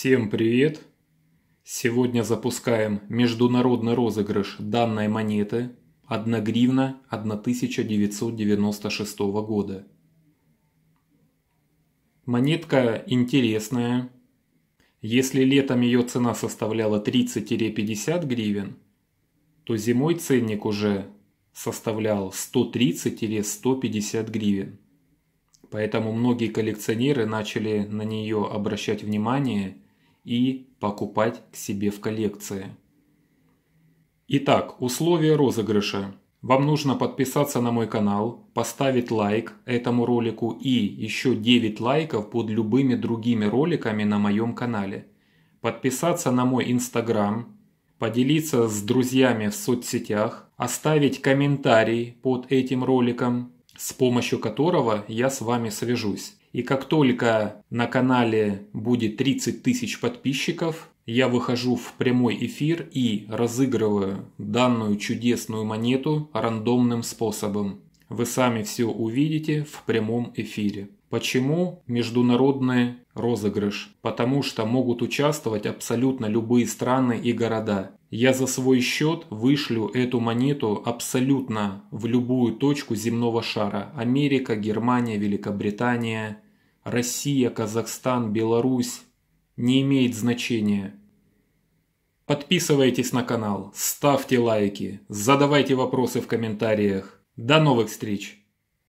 Всем привет! Сегодня запускаем международный розыгрыш данной монеты 1 гривна 1996 года. Монетка интересная. Если летом ее цена составляла 30-50 гривен, то зимой ценник уже составлял 130-150 гривен. Поэтому многие коллекционеры начали на нее обращать внимание и покупать к себе в коллекции. Итак, условия розыгрыша. Вам нужно подписаться на мой канал, поставить лайк этому ролику и еще 9 лайков под любыми другими роликами на моем канале. Подписаться на мой инстаграм, поделиться с друзьями в соцсетях, оставить комментарий под этим роликом, с помощью которого я с вами свяжусь. И как только на канале будет 30 тысяч подписчиков, я выхожу в прямой эфир и разыгрываю данную чудесную монету рандомным способом. Вы сами все увидите в прямом эфире. Почему международный розыгрыш? Потому что могут участвовать абсолютно любые страны и города. Я за свой счет вышлю эту монету абсолютно в любую точку земного шара. Америка, Германия, Великобритания, Россия, Казахстан, Беларусь. Не имеет значения. Подписывайтесь на канал, ставьте лайки, задавайте вопросы в комментариях. До новых встреч!